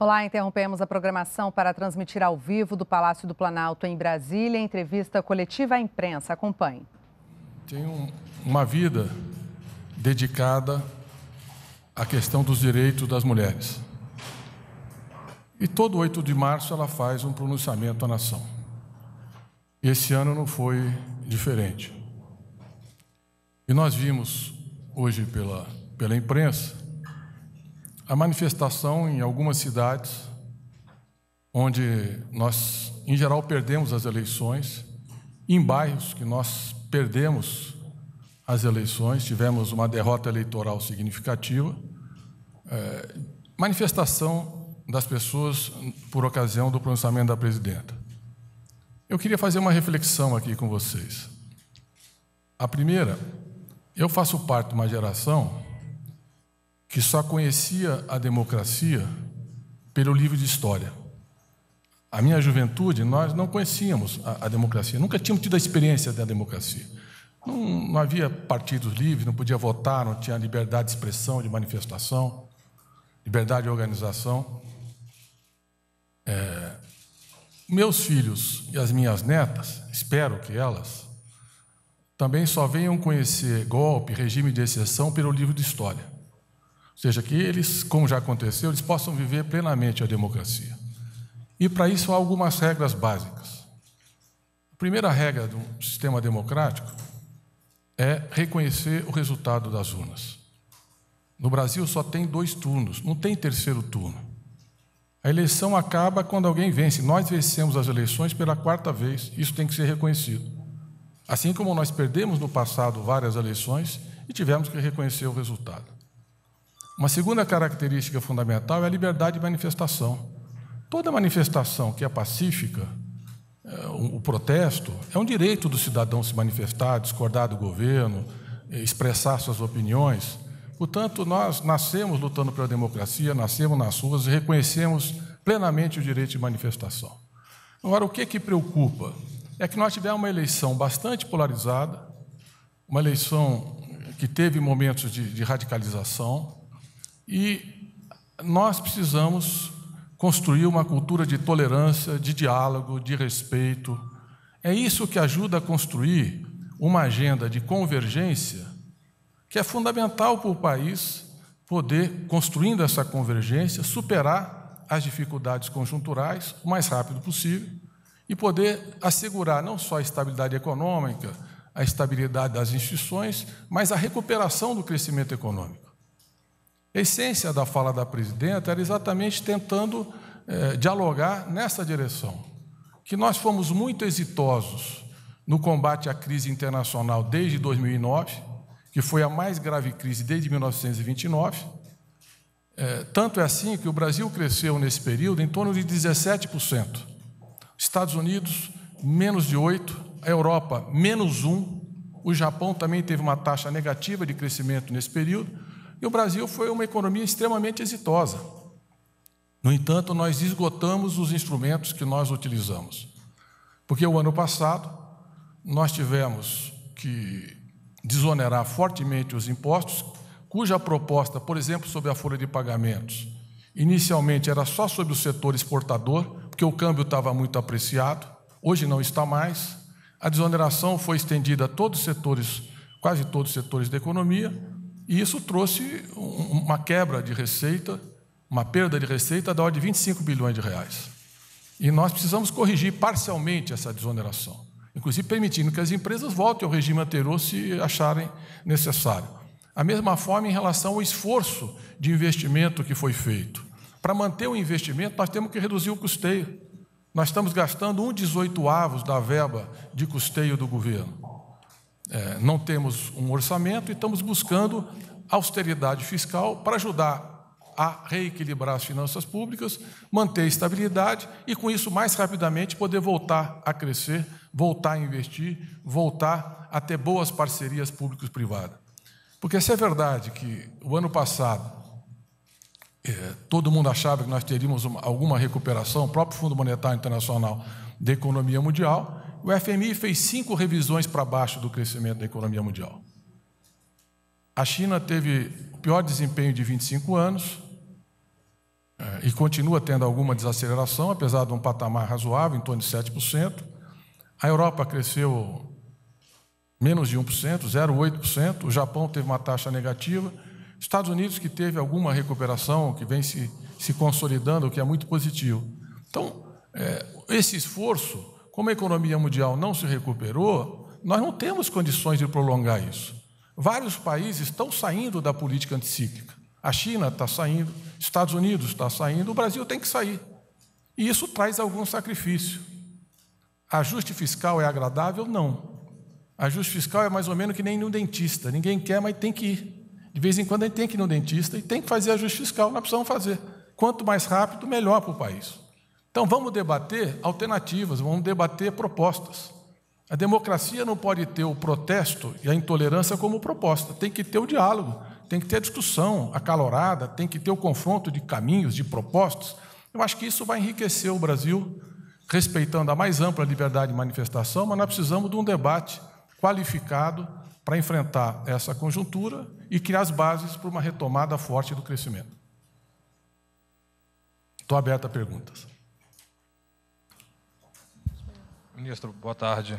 Olá, interrompemos a programação para transmitir ao vivo do Palácio do Planalto em Brasília entrevista coletiva à imprensa. Acompanhe. Tenho uma vida dedicada à questão dos direitos das mulheres. E todo 8 de março ela faz um pronunciamento à nação. Esse ano não foi diferente. E nós vimos hoje pela, pela imprensa a manifestação em algumas cidades, onde nós, em geral, perdemos as eleições, em bairros que nós perdemos as eleições, tivemos uma derrota eleitoral significativa, é, manifestação das pessoas por ocasião do pronunciamento da presidenta. Eu queria fazer uma reflexão aqui com vocês. A primeira, eu faço parte de uma geração que só conhecia a democracia pelo livro de história. A minha juventude, nós não conhecíamos a, a democracia, nunca tínhamos tido a experiência da democracia. Não, não, havia partidos livres, não podia votar, não tinha liberdade de expressão, de manifestação, liberdade de organização. É, meus filhos e as minhas netas, espero que elas, também só venham conhecer golpe, regime de exceção pelo livro de história seja, que eles, como já aconteceu, eles possam viver plenamente a democracia. E para isso há algumas regras básicas. A primeira regra do sistema democrático é reconhecer o resultado das urnas. No Brasil só tem dois turnos, não tem terceiro turno. A eleição acaba quando alguém vence. Nós vencemos as eleições pela quarta vez, isso tem que ser reconhecido. Assim como nós perdemos no passado várias eleições e tivemos que reconhecer o resultado. Uma segunda característica fundamental é a liberdade de manifestação. Toda manifestação que é pacífica, eh, o protesto, é um direito do cidadão se manifestar, discordar do governo, eh, expressar suas opiniões. Portanto, nós nascemos lutando pela democracia, nascemos nas ruas e reconhecemos plenamente o direito de manifestação. Agora, o que, é que preocupa? É que nós tivemos uma eleição bastante polarizada, uma eleição que teve momentos de, de radicalização, e nós precisamos construir uma cultura de tolerância, de diálogo, de respeito. É isso que ajuda a construir uma agenda de convergência que é fundamental para o país poder, construindo essa convergência, superar as dificuldades conjunturais o mais rápido possível e poder assegurar não só a estabilidade econômica, a estabilidade das instituições, mas a recuperação do crescimento econômico. A essência da fala da presidenta era exatamente tentando é, dialogar nessa direção, que nós fomos muito exitosos no combate à crise internacional desde 2009, que foi a mais grave crise desde 1929. É, eh, tanto é assim que o Brasil cresceu nesse período em torno de 17%. Estados Unidos, menos de 8%, a Europa, menos 1%. O Japão também teve uma taxa negativa de crescimento nesse período. E o Brasil foi uma economia extremamente exitosa. No entanto, nós esgotamos os instrumentos que nós utilizamos. Porque o ano passado nós tivemos que desonerar fortemente os impostos, cuja proposta, por exemplo, sobre a folha de pagamentos, inicialmente era só sobre o setor exportador, porque o câmbio estava muito apreciado, hoje não está mais. A desoneração foi estendida a todos os setores, quase todos os setores da economia, e isso trouxe uma quebra de receita, uma perda de receita da ordem de 25 bilhões de reais. E nós precisamos corrigir parcialmente essa desoneração, inclusive permitindo que as empresas voltem ao regime anterior se acharem necessário. A mesma forma em relação ao esforço de investimento que foi feito. Para manter o investimento, nós temos que reduzir o custeio. Nós estamos gastando um 18 avos da verba de custeio do governo é, não temos um orçamento e estamos buscando austeridade fiscal para ajudar a reequilibrar as finanças públicas, manter a estabilidade e, com isso, mais rapidamente poder voltar a crescer, voltar a investir, voltar a ter boas parcerias público privadas Porque se é verdade que o ano passado é, todo mundo achava que nós teríamos uma, alguma recuperação, o próprio Fundo Monetário Internacional da economia mundial, o FMI fez cinco revisões para baixo do crescimento da economia mundial. A China teve o pior desempenho de 25 anos eh, e continua tendo alguma desaceleração, apesar de um patamar razoável, em torno de 7%. A Europa cresceu menos de 1%, 0,8%. O Japão teve uma taxa negativa. Estados Unidos, que teve alguma recuperação, que vem se, se consolidando, o que é muito positivo. Então, é, esse esforço como a economia mundial não se recuperou, nós não temos condições de prolongar isso. Vários países estão saindo da política anticíclica. A China está saindo, Estados Unidos está saindo, o Brasil tem que sair. E isso traz algum sacrifício. Ajuste fiscal é agradável? Não. Ajuste fiscal é mais ou menos que nem no dentista. Ninguém quer, mas tem que ir. De vez em quando a gente tem que ir no dentista e tem que fazer ajuste fiscal, nós precisamos fazer. Quanto mais rápido, melhor para o país. Então vamos debater alternativas, vamos debater propostas. A democracia não pode ter o protesto e a intolerância como proposta, tem que ter o diálogo, tem que ter a discussão acalorada, tem que ter o confronto de caminhos, de propostas. Eu acho que isso vai enriquecer o Brasil, respeitando a mais ampla liberdade de manifestação, mas nós precisamos de um debate qualificado para enfrentar essa conjuntura e criar as bases para uma retomada forte do crescimento. Estou aberto a perguntas. Ministro, boa tarde.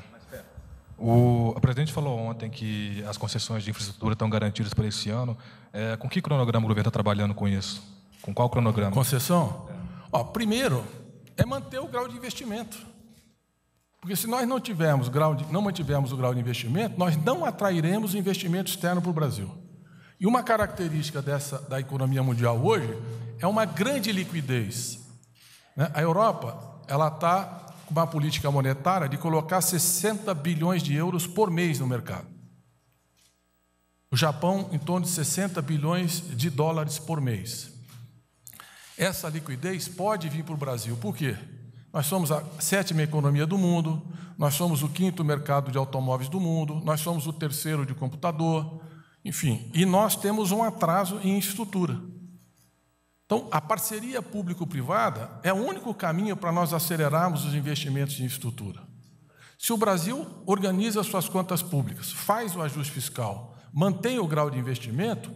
O, a presidente falou ontem que as concessões de infraestrutura estão garantidas para esse ano. É, com que cronograma o governo está trabalhando com isso? Com qual cronograma? Concessão? É. Ó, primeiro, é manter o grau de investimento. Porque se nós não, tivermos grau de, não mantivermos o grau de investimento, nós não atrairemos investimento externo para o Brasil. E uma característica dessa, da economia mundial hoje é uma grande liquidez. Né? A Europa ela está uma política monetária de colocar 60 bilhões de euros por mês no mercado. O Japão, em torno de 60 bilhões de dólares por mês. Essa liquidez pode vir para o Brasil. Por quê? Nós somos a sétima economia do mundo, nós somos o quinto mercado de automóveis do mundo, nós somos o terceiro de computador, enfim. E nós temos um atraso em estrutura. Então, a parceria público-privada é o único caminho para nós acelerarmos os investimentos em infraestrutura. Se o Brasil organiza suas contas públicas, faz o ajuste fiscal, mantém o grau de investimento,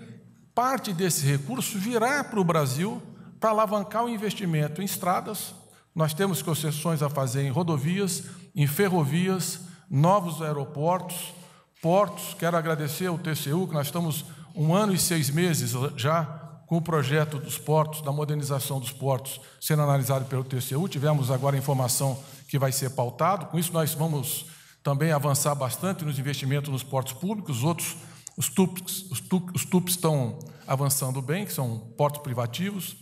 parte desse recurso virá para o Brasil para alavancar o investimento em estradas. Nós temos concessões a fazer em rodovias, em ferrovias, novos aeroportos, portos. Quero agradecer ao TCU, que nós estamos um ano e seis meses já com o projeto dos portos, da modernização dos portos, sendo analisado pelo TCU. Tivemos agora informação que vai ser pautado. Com isso, nós vamos também avançar bastante nos investimentos nos portos públicos. Outros, os TUPs, os TUPs, os TUPs estão avançando bem, que são portos privativos.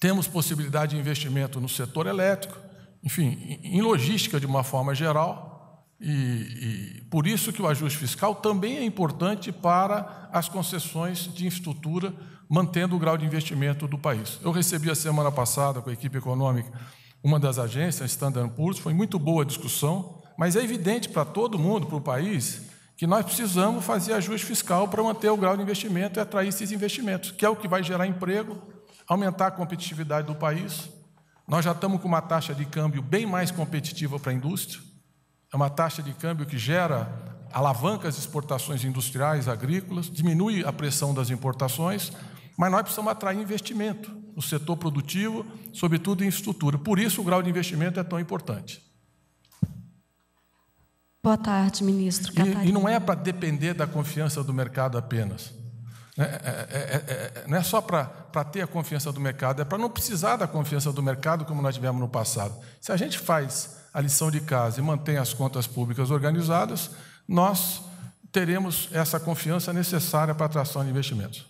Temos possibilidade de investimento no setor elétrico, enfim, em logística de uma forma geral. E, e, por isso que o ajuste fiscal também é importante para as concessões de infraestrutura, mantendo o grau de investimento do país. Eu recebi a semana passada com a equipe econômica uma das agências, Standard Poor's, foi muito boa a discussão, mas é evidente para todo mundo, para o país, que nós precisamos fazer ajuste fiscal para manter o grau de investimento e atrair esses investimentos, que é o que vai gerar emprego, aumentar a competitividade do país. Nós já estamos com uma taxa de câmbio bem mais competitiva para a indústria é uma taxa de câmbio que gera alavanca as exportações industriais, agrícolas, diminui a pressão das importações, mas nós precisamos atrair investimento no setor produtivo, sobretudo em estrutura. Por isso o grau de investimento é tão importante. Boa tarde, ministro. E, e não é para depender da confiança do mercado apenas. Né? É, é, é, é, é, não é só para para ter a confiança do mercado, é para não precisar da confiança do mercado como nós tivemos no passado. Se a gente faz a lição de casa e mantém as contas públicas organizadas, nós teremos essa confiança necessária para a atração de investimentos.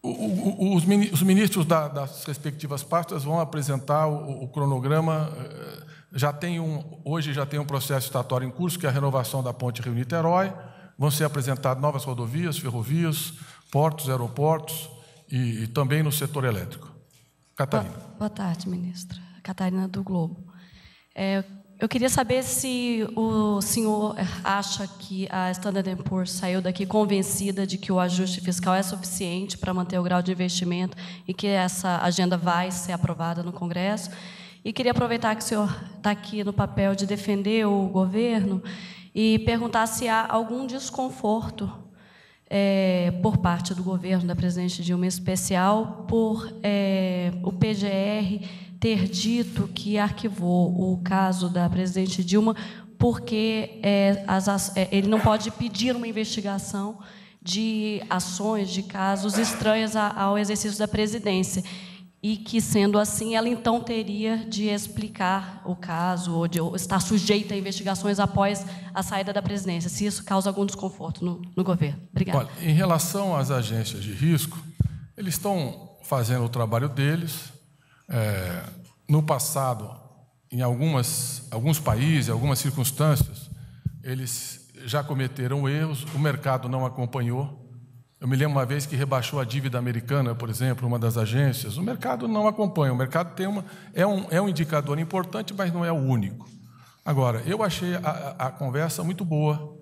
O, o, os, ministros da, das respectivas pastas vão apresentar o, o cronograma. Eh, já tem um, hoje já tem um processo estatório em curso, que é a renovação da ponte Rio-Niterói. Vão ser apresentadas novas rodovias, ferrovias, portos, aeroportos e, e também no setor elétrico. Catarina. Boa, boa tarde, ministra. Catarina do Globo. É, eu queria saber se o senhor acha que a Standard Poor's saiu daqui convencida de que o ajuste fiscal é suficiente para manter o grau de investimento e que essa agenda vai ser aprovada no Congresso. E queria aproveitar que o senhor está aqui no papel de defender o governo e perguntar se há algum desconforto é, por parte do governo da presidente Dilma, em especial, por é, o PGR ter dito que arquivou o caso da presidente Dilma, porque é, as, é, ele não pode pedir uma investigação de ações, de casos estranhos ao exercício da presidência e que, sendo assim, ela então teria de explicar o caso ou de estar sujeita a investigações após a saída da presidência, se isso causa algum desconforto no, no governo. Obrigada. Olha, em relação às agências de risco, eles estão fazendo o trabalho deles. É, no passado, em algumas, alguns países, algumas circunstâncias, eles já cometeram erros, o mercado não acompanhou. Eu me lembro uma vez que rebaixou a dívida americana, por exemplo, uma das agências. O mercado não acompanha. O mercado tem uma, é, um, é um indicador importante, mas não é o único. Agora, eu achei a, a conversa muito boa,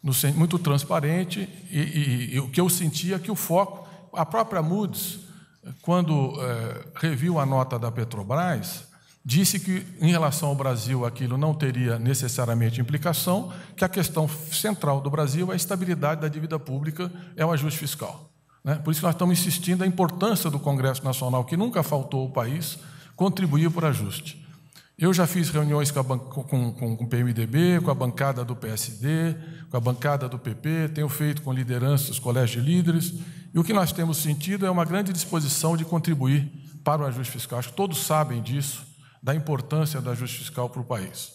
no, muito transparente, e, e, e, o que eu sentia é que o foco. A própria Moody's, quando é, reviu a nota da Petrobras, disse que, em relação ao Brasil, aquilo não teria necessariamente implicação, que a questão central do Brasil é a estabilidade da dívida pública, é o ajuste fiscal. Né? Por isso que nós estamos insistindo na importância do Congresso Nacional, que nunca faltou ao país, contribuir por ajuste. Eu já fiz reuniões com, com, com, com o PMDB, com a bancada do PSD, com a bancada do PP, tenho feito com lideranças, colégios de líderes, e o que nós temos sentido é uma grande disposição de contribuir para o ajuste fiscal. Acho que todos sabem disso, da importância da justiça fiscal para o país.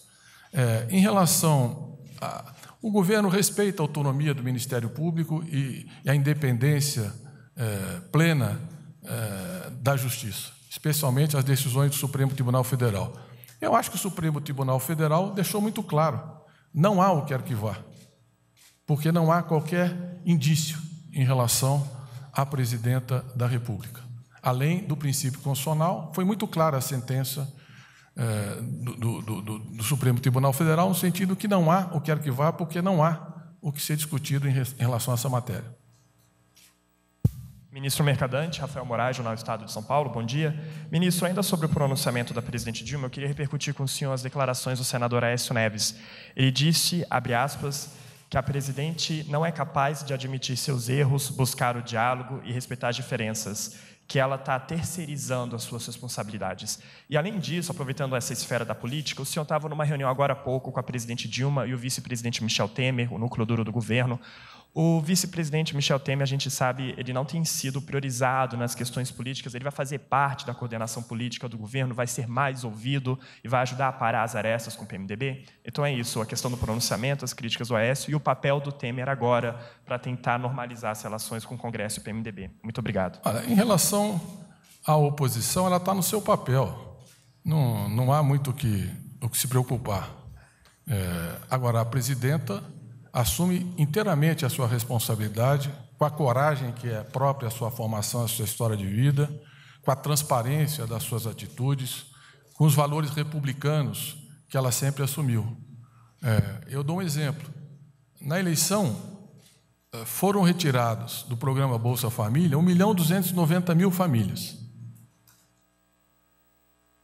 É, em relação a. O governo respeita a autonomia do Ministério Público e, e a independência é, plena é, da Justiça, especialmente as decisões do Supremo Tribunal Federal. Eu acho que o Supremo Tribunal Federal deixou muito claro: não há o que arquivar, porque não há qualquer indício em relação à presidenta da República. Além do princípio constitucional, foi muito clara a sentença eh, do, do, do, do, Supremo Tribunal Federal, no sentido que não há o que arquivar, porque não há o que ser discutido em, em relação a essa matéria. Ministro Mercadante, Rafael Moraes, Jornal Estado de São Paulo, bom dia. Ministro, ainda sobre o pronunciamento da presidente Dilma, eu queria repercutir com o senhor as declarações do senador Aécio Neves. Ele disse, abre aspas, que a presidente não é capaz de admitir seus erros, buscar o diálogo e respeitar as diferenças que ela está terceirizando as suas responsabilidades. E, além disso, aproveitando essa esfera da política, o senhor estava numa reunião agora há pouco com a presidente Dilma e o vice-presidente Michel Temer, o núcleo duro do governo, o vice-presidente Michel Temer, a gente sabe, ele não tem sido priorizado nas questões políticas, ele vai fazer parte da coordenação política do governo, vai ser mais ouvido e vai ajudar a parar as arestas com o PMDB. Então é isso, a questão do pronunciamento, as críticas do Aécio e o papel do Temer agora para tentar normalizar as relações com o Congresso e o PMDB. Muito obrigado. Olha, em relação à oposição, ela está no seu papel. Não, não há muito o que, o que se preocupar. É, agora, a presidenta assume inteiramente a sua responsabilidade, com a coragem que é própria à sua formação, à sua história de vida, com a transparência das suas atitudes, com os valores republicanos que ela sempre assumiu. É, eu dou um exemplo. Na eleição, é, foram retirados do programa Bolsa Família 1 milhão 290 mil famílias.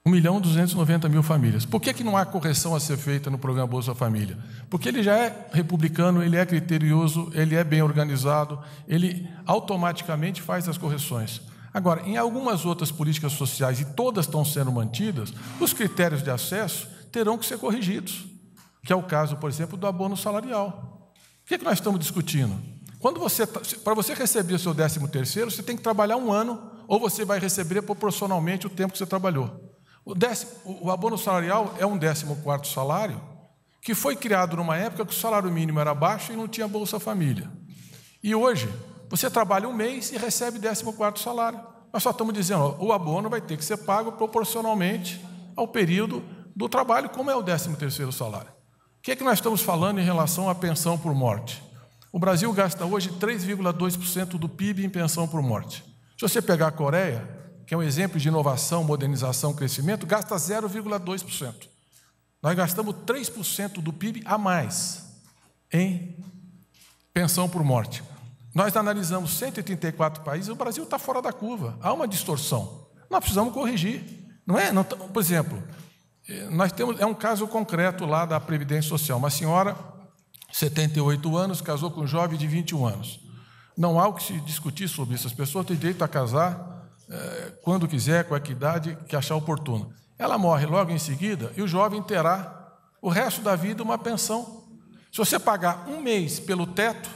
1 milhão 290 mil famílias. Por que, que não há correção a ser feita no programa Bolsa Família? Porque ele já é republicano, ele é criterioso, ele é bem organizado, ele automaticamente faz as correções. Agora, em algumas outras políticas sociais, e todas estão sendo mantidas, os critérios de acesso terão que ser corrigidos, que é o caso, por exemplo, do abono salarial. O que, é que nós estamos discutindo? Quando você, tá, para você receber o seu 13 terceiro, você tem que trabalhar um ano, ou você vai receber proporcionalmente o tempo que você trabalhou. O, décimo, o abono salarial é um décimo quarto salário que foi criado numa época que o salário mínimo era baixo e não tinha Bolsa Família. E hoje, você trabalha um mês e recebe décimo quarto salário. Nós só estamos dizendo, ó, o abono vai ter que ser pago proporcionalmente ao período do trabalho, como é o décimo terceiro salário. O que é que nós estamos falando em relação à pensão por morte? O Brasil gasta hoje 3,2% do PIB em pensão por morte. Se você pegar a Coreia, que é um exemplo de inovação, modernização, crescimento, gasta 0,2%. Nós gastamos 3% do PIB a mais em pensão por morte. Nós analisamos 134 países, o Brasil está fora da curva, há uma distorção. Nós precisamos corrigir. Não é? Não, por exemplo, eh, nós temos é um caso concreto lá da Previdência Social. Uma senhora, 78 anos, casou com um jovem de 21 anos. Não há o que se discutir sobre isso. As pessoas têm direito a casar eh, quando quiser, com a equidade que achar oportuna. Ela morre logo em seguida e o jovem terá o resto da vida uma pensão. Se você pagar um mês pelo teto,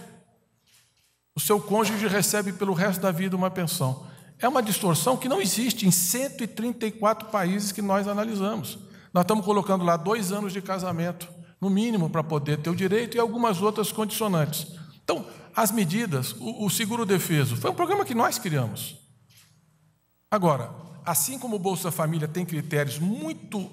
o seu cônjuge recebe pelo resto da vida uma pensão. É uma distorção que não existe em 134 países que nós analisamos. Nós estamos colocando lá dois anos de casamento, no mínimo, para poder ter o direito e algumas outras condicionantes. Então, as medidas, o, o seguro defeso, foi um programa que nós criamos. Agora, assim como o Bolsa Família tem critérios muito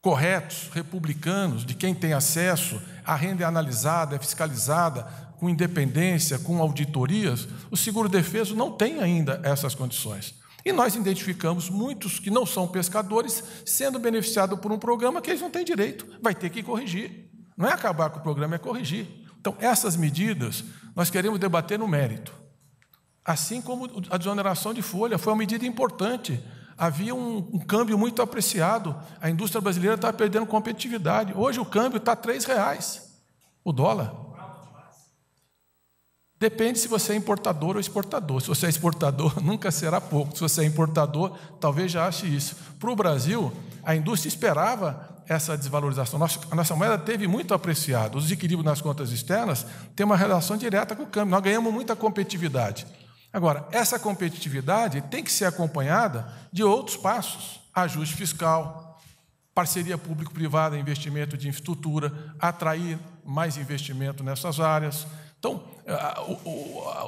corretos, republicanos, de quem tem acesso, a renda é analisada, é fiscalizada, com independência, com auditorias, o seguro-defeso não tem ainda essas condições. E nós identificamos muitos que não são pescadores sendo beneficiados por um programa que eles não têm direito, vai ter que corrigir. Não é acabar com o programa, é corrigir. Então, essas medidas nós queremos debater no mérito. Assim como a desoneração de folha foi uma medida importante. Havia um, um câmbio muito apreciado. A indústria brasileira estava perdendo competitividade. Hoje o câmbio está R$ reais o dólar. Depende se você é importador ou exportador. Se você é exportador, nunca será pouco. Se você é importador, talvez já ache isso. Para o Brasil, a indústria esperava essa desvalorização. Nossa, a nossa moeda teve muito apreciado. Os equilíbrios nas contas externas têm uma relação direta com o câmbio. Nós ganhamos muita competitividade. Agora, essa competitividade tem que ser acompanhada de outros passos: ajuste fiscal, parceria público-privada, investimento de infraestrutura, atrair mais investimento nessas áreas. Então, eh,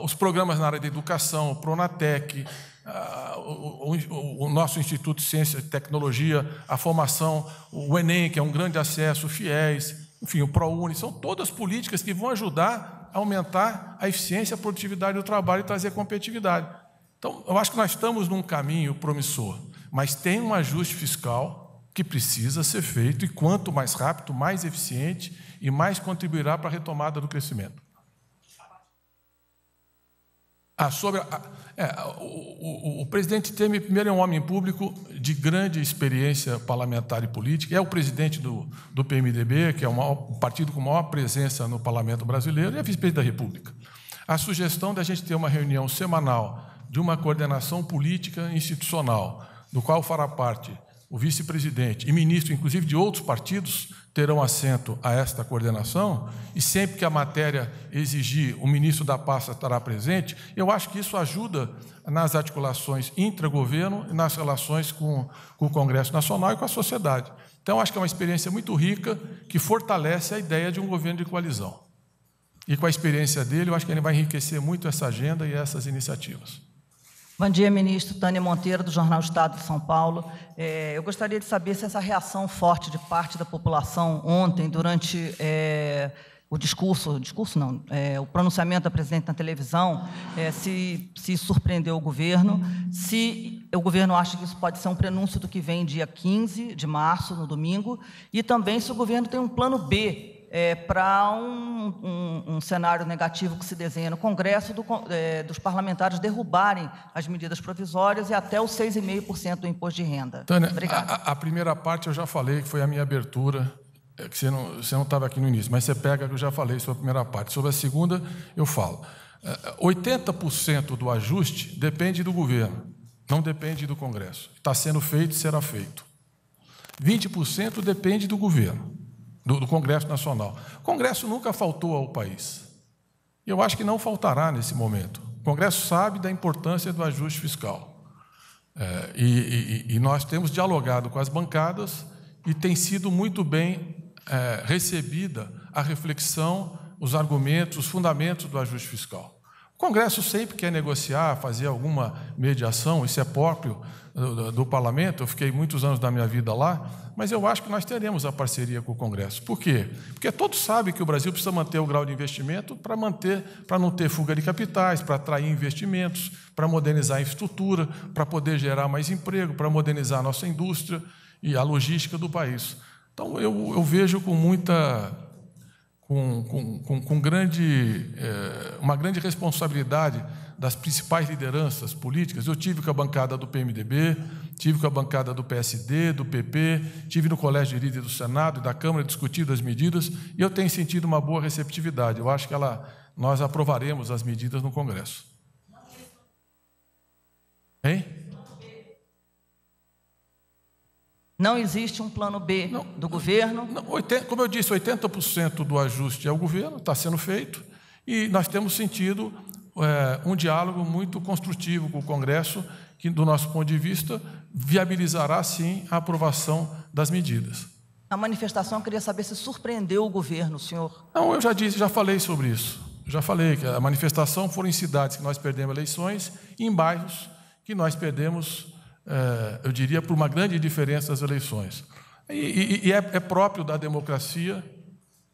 os programas na área da educação, o Pronatec, o nosso Instituto de Ciência e Tecnologia, a formação, o Enem, que é um grande acesso, o FIES, enfim, o ProUni, são todas políticas que vão ajudar aumentar a eficiência, a produtividade do trabalho e trazer competitividade. Então, eu acho que nós estamos num caminho promissor, mas tem um ajuste fiscal que precisa ser feito e quanto mais rápido, mais eficiente e mais contribuirá para a retomada do crescimento. Ah, sobre a, é, o, o, o, presidente Temer, primeiro, é um homem público de grande experiência parlamentar e política, é o presidente do, do PMDB, que é o maior, um partido com maior presença no parlamento brasileiro, e é vice-presidente da República. A sugestão da gente ter uma reunião semanal de uma coordenação política institucional, do qual fará parte o vice-presidente e ministro, inclusive de outros partidos, terão assento a esta coordenação, e sempre que a matéria exigir, o ministro da pasta estará presente. Eu acho que isso ajuda nas articulações intra-governo e nas relações com, com o Congresso Nacional e com a sociedade. Então, acho que é uma experiência muito rica que fortalece a ideia de um governo de coalizão. E com a experiência dele, eu acho que ele vai enriquecer muito essa agenda e essas iniciativas. Bom dia, ministro Tânia Monteiro, do Jornal Estado de São Paulo. É, eu gostaria de saber se essa reação forte de parte da população ontem, durante é, o discurso, discurso não, é, o pronunciamento da presidente na televisão, é, se, se surpreendeu o governo, se o governo acha que isso pode ser um prenúncio do que vem dia 15 de março, no domingo, e também se o governo tem um plano B é, para um, um, um, cenário negativo que se desenha no Congresso do, é, dos parlamentares derrubarem as medidas provisórias e até os 6,5% do imposto de renda. Tânia, Obrigado. A, a, primeira parte eu já falei, que foi a minha abertura, é que você não estava aqui no início, mas você pega que eu já falei sobre a primeira parte. Sobre a segunda, eu falo. 80% é, do ajuste depende do governo, não depende do Congresso. Está sendo feito, será feito. 20% depende do governo do, do Congresso Nacional. O Congresso nunca faltou ao país. E eu acho que não faltará nesse momento. O Congresso sabe da importância do ajuste fiscal. É, e, e, e, nós temos dialogado com as bancadas e tem sido muito bem é, recebida a reflexão, os argumentos, os fundamentos do ajuste fiscal. O Congresso sempre quer negociar, fazer alguma mediação, isso é próprio do, do parlamento, eu fiquei muitos anos da minha vida lá, mas eu acho que nós teremos a parceria com o Congresso. Por quê? Porque todos sabem que o Brasil precisa manter o grau de investimento para manter, para não ter fuga de capitais, para atrair investimentos, para modernizar a infraestrutura, para poder gerar mais emprego, para modernizar a nossa indústria e a logística do país. Então eu, eu vejo com muita com, com, com grande, é, uma grande responsabilidade das principais lideranças políticas. Eu tive com a bancada do PMDB, tive com a bancada do PSD, do PP, tive no Colégio de Líderes do Senado e da Câmara discutindo as medidas e eu tenho sentido uma boa receptividade. Eu acho que ela, nós aprovaremos as medidas no Congresso. Hein? Não existe um plano B não, do governo? Não, 80, como eu disse, 80% do ajuste é o governo, está sendo feito, e nós temos sentido é, um diálogo muito construtivo com o Congresso, que, do nosso ponto de vista, viabilizará sim a aprovação das medidas. A manifestação, eu queria saber se surpreendeu o governo, senhor. Não, eu já disse, já falei sobre isso. Já falei que a manifestação foram em cidades que nós perdemos eleições e em bairros que nós perdemos, é, eu diria, por uma grande diferença das eleições. E, e, e é, é próprio da democracia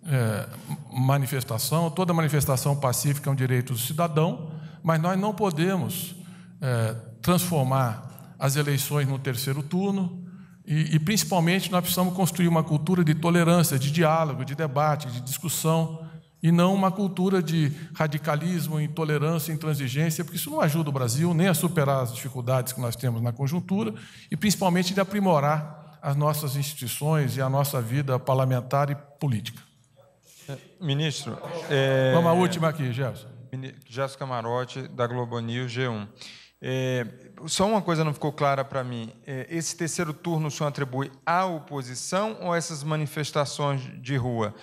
é, manifestação, toda manifestação pacífica é um direito do cidadão, mas nós não podemos é, transformar as eleições no terceiro turno e, e, principalmente, nós precisamos construir uma cultura de tolerância, de diálogo, de debate, de discussão e não uma cultura de radicalismo, intolerância, intransigência, porque isso não ajuda o Brasil nem a superar as dificuldades que nós temos na conjuntura e, principalmente, de aprimorar as nossas instituições e a nossa vida parlamentar e política. Ministro. É... Vamos à última aqui, Gerson. Gerson Camarote, da Globo News G1. É, só uma coisa não ficou clara para mim. É, esse terceiro turno senhor atribui à oposição ou essas manifestações de rua?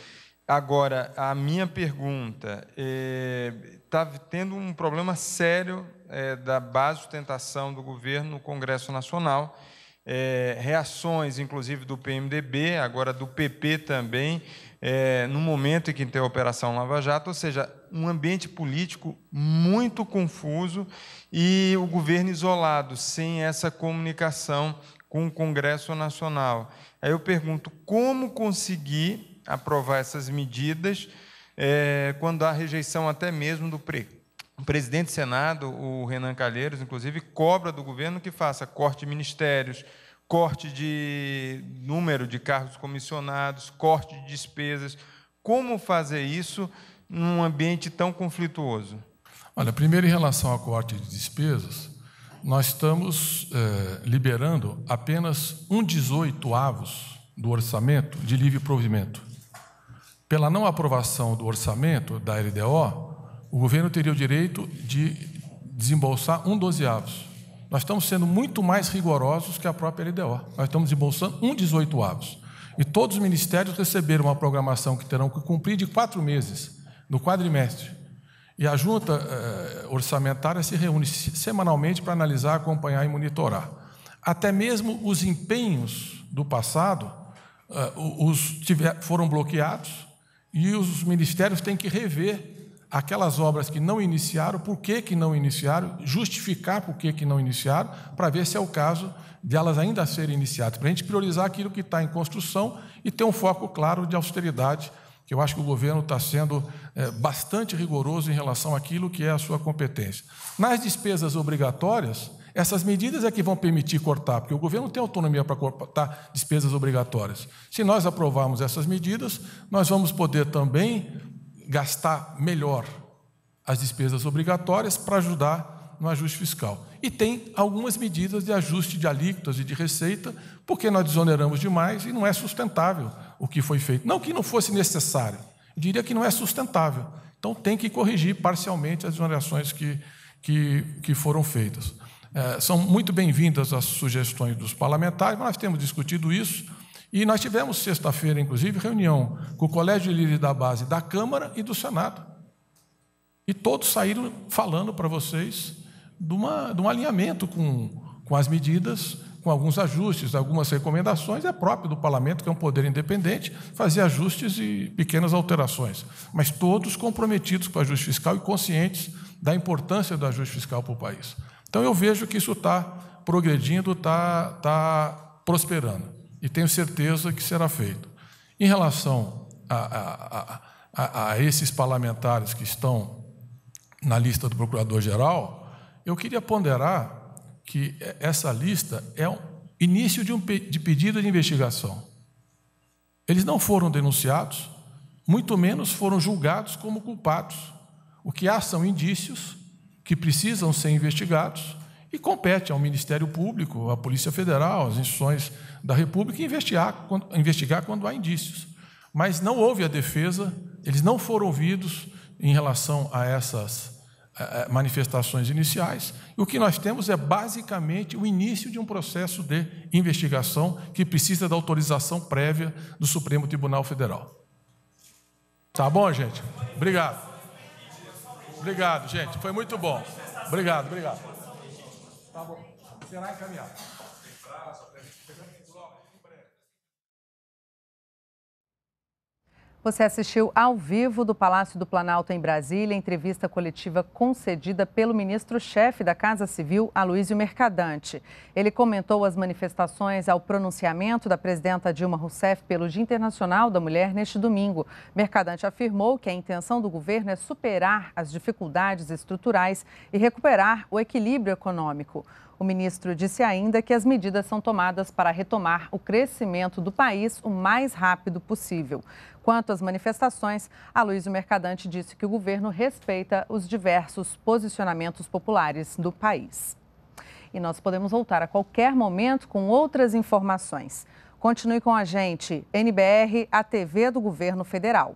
Agora, a minha pergunta: está é, tá tendo um problema sério é, da base de sustentação do governo no Congresso Nacional. É, reações, inclusive, do PMDB, agora do PP também, é, no momento em que tem a Operação Lava Jato, ou seja, um ambiente político muito confuso e o governo isolado, sem essa comunicação com o Congresso Nacional. Aí eu pergunto como conseguir aprovar essas medidas é, quando há rejeição até mesmo do pre o presidente do Senado, o Renan Calheiros, inclusive, cobra do governo que faça corte de ministérios, corte de número de cargos comissionados, corte de despesas. Como fazer isso num ambiente tão conflituoso? Olha, primeiro, em relação ao corte de despesas, nós estamos é, liberando apenas um 18 avos do orçamento de livre provimento. Pela não aprovação do orçamento da LDO, o governo teria o direito de desembolsar um 12 avos. Nós estamos sendo muito mais rigorosos que a própria LDO. Nós estamos embolsando um 18 avos. E todos os ministérios receberam uma programação que terão que cumprir de quatro meses, no quadrimestre. E a junta eh, orçamentária se reúne semanalmente para analisar, acompanhar e monitorar. Até mesmo os empenhos do passado eh, os tiver, foram bloqueados e os ministérios têm que rever aquelas obras que não iniciaram, por que, que não iniciaram, justificar por que, que não iniciaram, para ver se é o caso de elas ainda serem iniciadas, para a gente priorizar aquilo que está em construção e ter um foco claro de austeridade, que eu acho que o governo está sendo é, bastante rigoroso em relação àquilo que é a sua competência. Nas despesas obrigatórias, essas medidas é que vão permitir cortar, porque o governo tem autonomia para cortar despesas obrigatórias. Se nós aprovarmos essas medidas, nós vamos poder também gastar melhor as despesas obrigatórias para ajudar no ajuste fiscal. E tem algumas medidas de ajuste de alíquotas e de receita, porque nós desoneramos demais e não é sustentável o que foi feito. Não que não fosse necessário, diria que não é sustentável. Então tem que corrigir parcialmente as desonerações que, que, que foram feitas. É, são muito bem-vindas as sugestões dos parlamentares, mas nós temos discutido isso e nós tivemos sexta-feira, inclusive, reunião com o Colégio de Líderes da Base da Câmara e do Senado. E todos saíram falando para vocês de, uma, de um alinhamento com, com as medidas, com alguns ajustes, algumas recomendações. É próprio do parlamento, que é um poder independente, fazer ajustes e pequenas alterações. Mas todos comprometidos com o ajuste fiscal e conscientes da importância do ajuste fiscal para o país. Então eu vejo que isso está progredindo, está tá prosperando e tenho certeza que será feito. Em relação a, a, a, a esses parlamentares que estão na lista do procurador-geral, eu queria ponderar que essa lista é o início de um de pedido de investigação. Eles não foram denunciados, muito menos foram julgados como culpados. O que há são indícios que precisam ser investigados e compete ao Ministério Público, à Polícia Federal, às instituições da República investigar quando, investigar quando há indícios. Mas não houve a defesa, eles não foram ouvidos em relação a essas eh, eh, manifestações iniciais. E o que nós temos é basicamente o início de um processo de investigação que precisa da autorização prévia do Supremo Tribunal Federal. Tá bom, gente? Obrigado. Obrigado, gente. Foi muito bom. Obrigado, obrigado. Tá bom. Será encaminhado. Você assistiu ao vivo do Palácio do Planalto em Brasília, entrevista coletiva concedida pelo ministro-chefe da Casa Civil, Aloysio Mercadante. Ele comentou as manifestações ao pronunciamento da presidenta Dilma Rousseff pelo Dia Internacional da Mulher neste domingo. Mercadante afirmou que a intenção do governo é superar as dificuldades estruturais e recuperar o equilíbrio econômico. O ministro disse ainda que as medidas são tomadas para retomar o crescimento do país o mais rápido possível. Quanto às manifestações, Aloysio Mercadante disse que o governo respeita os diversos posicionamentos populares do país. E nós podemos voltar a qualquer momento com outras informações. Continue com a gente, NBR, a TV do Governo Federal.